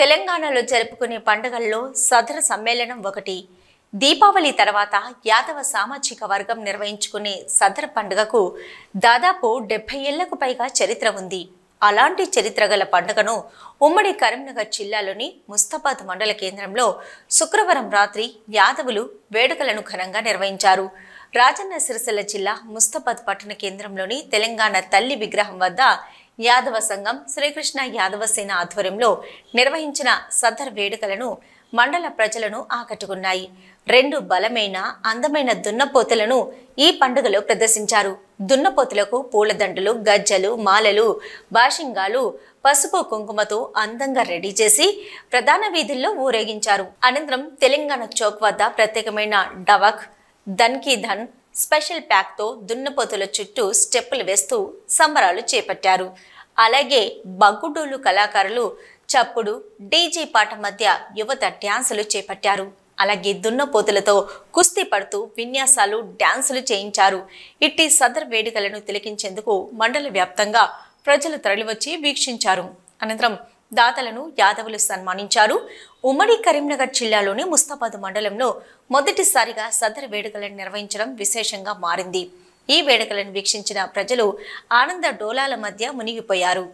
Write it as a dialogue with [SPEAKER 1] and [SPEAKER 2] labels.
[SPEAKER 1] తెలంగాణలో జరుపుకునే పండుగల్లో సదర సమ్మేళనం ఒకటి దీపావళి తర్వాత యాదవ సామాజిక వర్గం నిర్వహించుకునే సదర పండుగకు దాదాపు డెబ్బై ఏళ్లకు పైగా చరిత్ర ఉంది అలాంటి చరిత్ర గల పండుగను ఉమ్మడి కరీంనగర్ జిల్లాలోని ముస్తాబాద్ మండల కేంద్రంలో శుక్రవారం రాత్రి యాదవులు వేడుకలను ఘనంగా నిర్వహించారు రాజన్న సిరిసిల్ల జిల్లా ముస్తాబాద్ పట్టణ కేంద్రంలోని తెలంగాణ తల్లి విగ్రహం వద్ద యాదవ సంఘం శ్రీకృష్ణ యాదవ సేన ఆధ్వర్యంలో నిర్వహించిన సదర్ వేడుకలను మండల ప్రజలను ఆకట్టుకున్నాయి రెండు బలమైన అందమైన దున్నపోతులను ఈ పండుగలో ప్రదర్శించారు దున్నపోతులకు పూలదండలు గజ్జలు మాలలు బాషింగాలు పసుపు కుంకుమతో అందంగా రెడీ చేసి ప్రధాన వీధుల్లో ఊరేగించారు అనంతరం తెలంగాణ చౌక్ వద్ద ప్రత్యేకమైన డవక్ దన్కి ధన్ స్పెషల్ ప్యాక్తో దున్నపోతుల చుట్టూ స్టెప్పులు వేస్తూ సంబరాలు చేపట్టారు అలాగే బగ్గుడోలు కళాకారులు చప్పుడు డీజీ పాట మధ్య యువత డ్యాన్సులు చేపట్టారు అలాగే దున్నపోతులతో కుస్తీ పడుతూ విన్యాసాలు డ్యాన్సులు చేయించారు ఇట్టి సదర్ వేడుకలను తిలకించేందుకు మండల వ్యాప్తంగా ప్రజలు తరలివచ్చి వీక్షించారు అనంతరం దాతలను యాదవులు సన్మానించారు ఉమ్మడి కరీంనగర్ జిల్లాలోని ముస్తాబాద్ మండలంలో మొదటిసారిగా సదర్ వేడుకలను నిర్వహించడం విశేషంగా మారింది ఈ వేడుకలను వీక్షించిన ప్రజలు ఆనంద డోలాల మధ్య మునిగిపోయారు